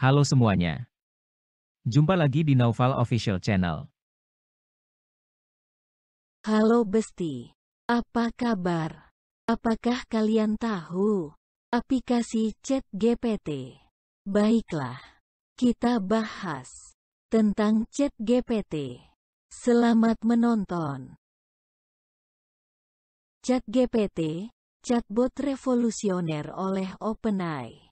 Halo semuanya. Jumpa lagi di Naufal Official Channel. Halo Besti. Apa kabar? Apakah kalian tahu aplikasi Chat GPT? Baiklah, kita bahas tentang Chat GPT. Selamat menonton. Chat GPT, chatbot revolusioner oleh OpenAI.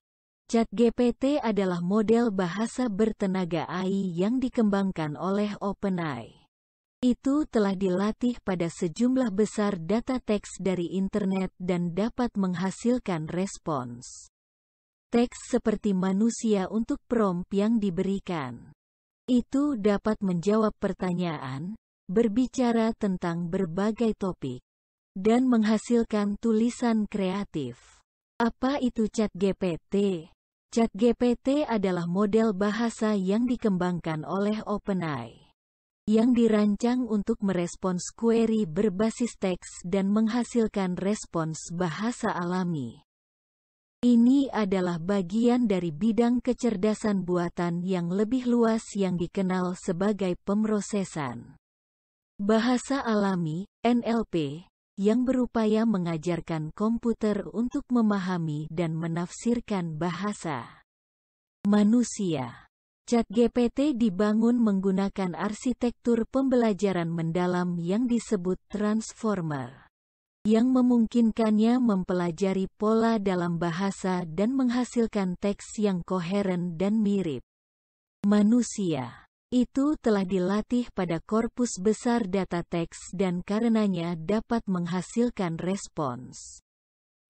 ChatGPT adalah model bahasa bertenaga AI yang dikembangkan oleh OpenAI. Itu telah dilatih pada sejumlah besar data teks dari internet dan dapat menghasilkan respons. Teks seperti manusia untuk prompt yang diberikan. Itu dapat menjawab pertanyaan, berbicara tentang berbagai topik, dan menghasilkan tulisan kreatif. Apa itu Chat GPT? ChatGPT adalah model bahasa yang dikembangkan oleh OpenAI yang dirancang untuk merespons query berbasis teks dan menghasilkan respons bahasa alami. Ini adalah bagian dari bidang kecerdasan buatan yang lebih luas yang dikenal sebagai pemrosesan. Bahasa alami, NLP, yang berupaya mengajarkan komputer untuk memahami dan menafsirkan bahasa manusia. ChatGPT dibangun menggunakan arsitektur pembelajaran mendalam yang disebut transformer, yang memungkinkannya mempelajari pola dalam bahasa dan menghasilkan teks yang koheren dan mirip manusia itu telah dilatih pada korpus besar data teks dan karenanya dapat menghasilkan respons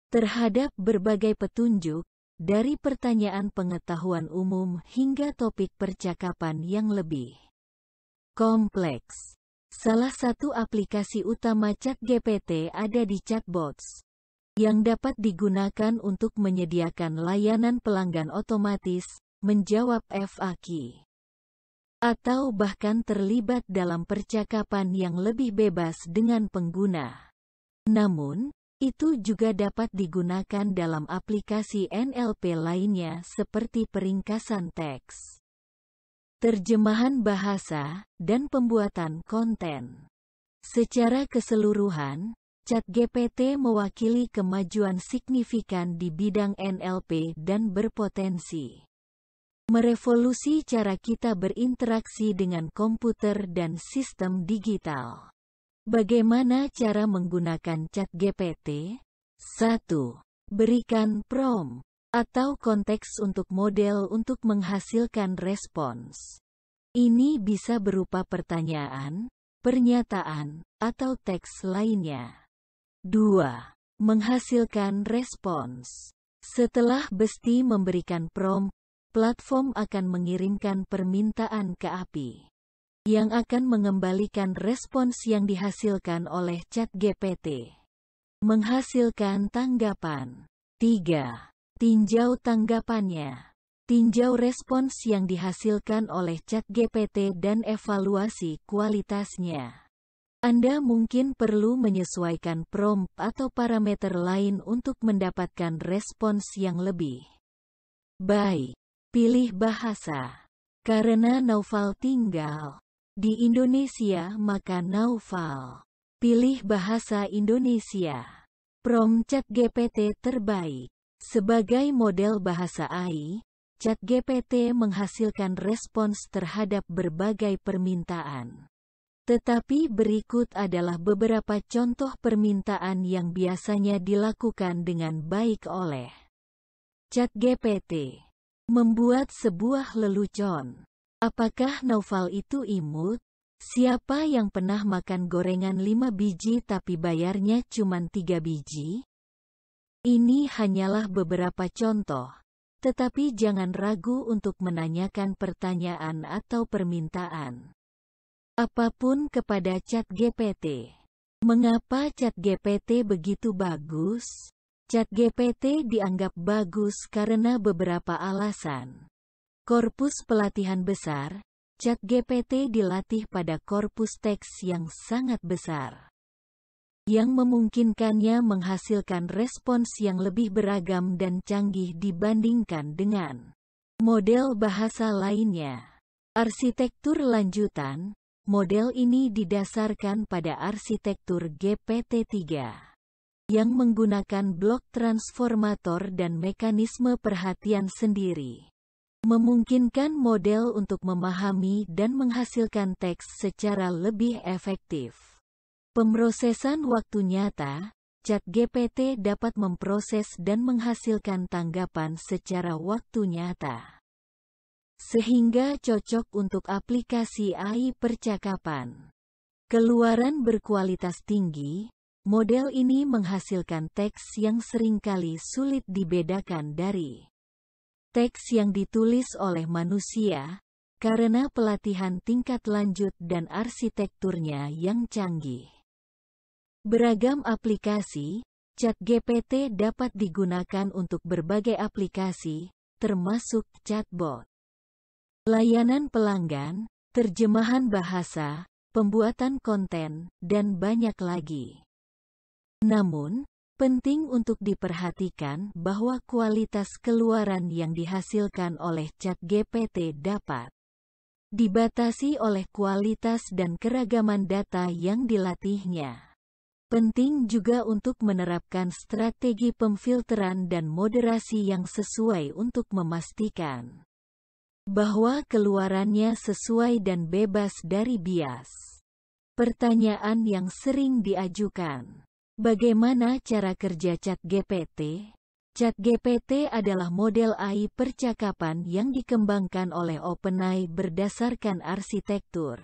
terhadap berbagai petunjuk, dari pertanyaan pengetahuan umum hingga topik percakapan yang lebih kompleks. Salah satu aplikasi utama Chat GPT ada di chatbots yang dapat digunakan untuk menyediakan layanan pelanggan otomatis, menjawab FAQ atau bahkan terlibat dalam percakapan yang lebih bebas dengan pengguna. Namun, itu juga dapat digunakan dalam aplikasi NLP lainnya seperti peringkasan teks, terjemahan bahasa, dan pembuatan konten. Secara keseluruhan, ChatGPT mewakili kemajuan signifikan di bidang NLP dan berpotensi merevolusi cara kita berinteraksi dengan komputer dan sistem digital. Bagaimana cara menggunakan chat GPT? 1. Berikan prompt atau konteks untuk model untuk menghasilkan respons. Ini bisa berupa pertanyaan, pernyataan, atau teks lainnya. 2. Menghasilkan respons. Setelah Besti memberikan prompt platform akan mengirimkan permintaan ke API yang akan mengembalikan respons yang dihasilkan oleh chat GPT. Menghasilkan tanggapan. 3. Tinjau tanggapannya. Tinjau respons yang dihasilkan oleh chat GPT dan evaluasi kualitasnya. Anda mungkin perlu menyesuaikan prompt atau parameter lain untuk mendapatkan respons yang lebih baik. Pilih bahasa. Karena Naufal tinggal di Indonesia maka Naufal. Pilih bahasa Indonesia. Prom Chat GPT terbaik. Sebagai model bahasa AI, Chat GPT menghasilkan respons terhadap berbagai permintaan. Tetapi berikut adalah beberapa contoh permintaan yang biasanya dilakukan dengan baik oleh Chat GPT. Membuat sebuah lelucon. Apakah novel itu imut? Siapa yang pernah makan gorengan lima biji tapi bayarnya cuma tiga biji? Ini hanyalah beberapa contoh. Tetapi jangan ragu untuk menanyakan pertanyaan atau permintaan. Apapun kepada GPT. Mengapa GPT begitu bagus? Chat GPT dianggap bagus karena beberapa alasan. Korpus pelatihan besar, Chat GPT dilatih pada korpus teks yang sangat besar, yang memungkinkannya menghasilkan respons yang lebih beragam dan canggih dibandingkan dengan model bahasa lainnya. Arsitektur lanjutan, model ini didasarkan pada arsitektur GPT-3 yang menggunakan blok transformator dan mekanisme perhatian sendiri. Memungkinkan model untuk memahami dan menghasilkan teks secara lebih efektif. Pemrosesan waktu nyata, Chat GPT dapat memproses dan menghasilkan tanggapan secara waktu nyata. Sehingga cocok untuk aplikasi AI percakapan. Keluaran berkualitas tinggi, Model ini menghasilkan teks yang seringkali sulit dibedakan dari teks yang ditulis oleh manusia, karena pelatihan tingkat lanjut dan arsitekturnya yang canggih. Beragam aplikasi, chat GPT dapat digunakan untuk berbagai aplikasi, termasuk chatbot. Layanan pelanggan, terjemahan bahasa, pembuatan konten, dan banyak lagi. Namun, penting untuk diperhatikan bahwa kualitas keluaran yang dihasilkan oleh GPT dapat dibatasi oleh kualitas dan keragaman data yang dilatihnya. Penting juga untuk menerapkan strategi pemfilteran dan moderasi yang sesuai untuk memastikan bahwa keluarannya sesuai dan bebas dari bias. Pertanyaan yang sering diajukan Bagaimana cara kerja GPT? ChatGPT? GPT adalah model AI percakapan yang dikembangkan oleh OpenAI berdasarkan arsitektur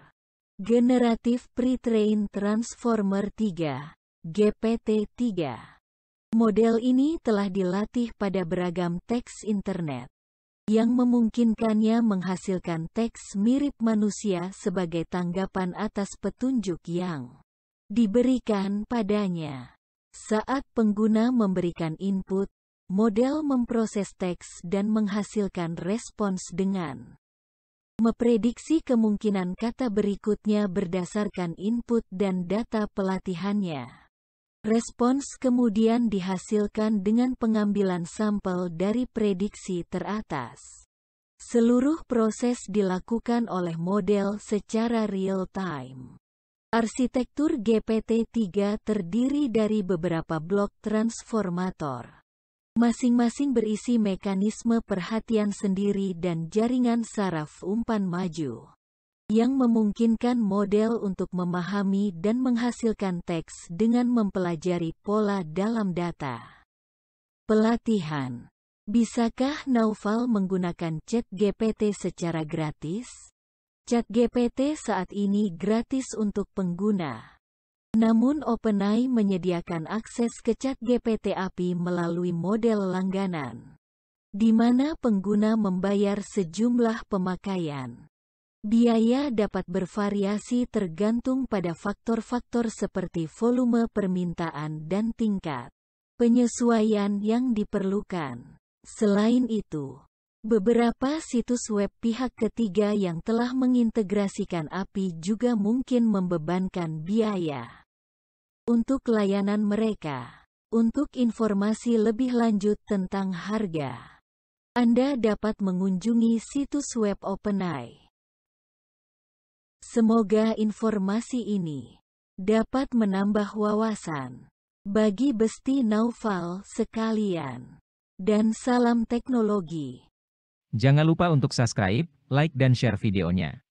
generatif pre-trained Transformer 3 (GPT-3). Model ini telah dilatih pada beragam teks internet yang memungkinkannya menghasilkan teks mirip manusia sebagai tanggapan atas petunjuk yang diberikan padanya. Saat pengguna memberikan input, model memproses teks dan menghasilkan respons dengan memprediksi kemungkinan kata berikutnya berdasarkan input dan data pelatihannya. Respons kemudian dihasilkan dengan pengambilan sampel dari prediksi teratas. Seluruh proses dilakukan oleh model secara real time. Arsitektur GPT-3 terdiri dari beberapa blok transformator. Masing-masing berisi mekanisme perhatian sendiri dan jaringan saraf umpan maju, yang memungkinkan model untuk memahami dan menghasilkan teks dengan mempelajari pola dalam data. Pelatihan Bisakah Naufal menggunakan chat GPT secara gratis? Chat GPT saat ini gratis untuk pengguna. Namun OpenAI menyediakan akses ke Chat GPT API melalui model langganan, di mana pengguna membayar sejumlah pemakaian. Biaya dapat bervariasi tergantung pada faktor-faktor seperti volume permintaan dan tingkat penyesuaian yang diperlukan. Selain itu, Beberapa situs web pihak ketiga yang telah mengintegrasikan API juga mungkin membebankan biaya untuk layanan mereka. Untuk informasi lebih lanjut tentang harga, Anda dapat mengunjungi situs web OpenAI. Semoga informasi ini dapat menambah wawasan bagi Besti Naufal sekalian. Dan salam teknologi. Jangan lupa untuk subscribe, like dan share videonya.